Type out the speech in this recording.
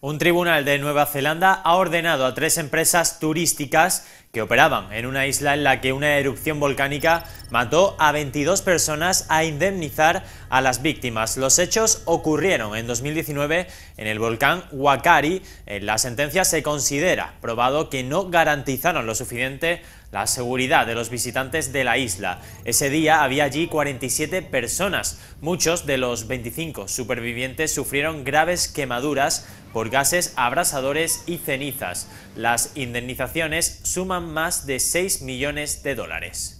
Un tribunal de Nueva Zelanda ha ordenado a tres empresas turísticas que operaban en una isla en la que una erupción volcánica mató a 22 personas a indemnizar a las víctimas. Los hechos ocurrieron en 2019 en el volcán Wakari. En la sentencia se considera probado que no garantizaron lo suficiente la seguridad de los visitantes de la isla. Ese día había allí 47 personas. Muchos de los 25 supervivientes sufrieron graves quemaduras por gases abrasadores y cenizas. Las indemnizaciones suman más de 6 millones de dólares.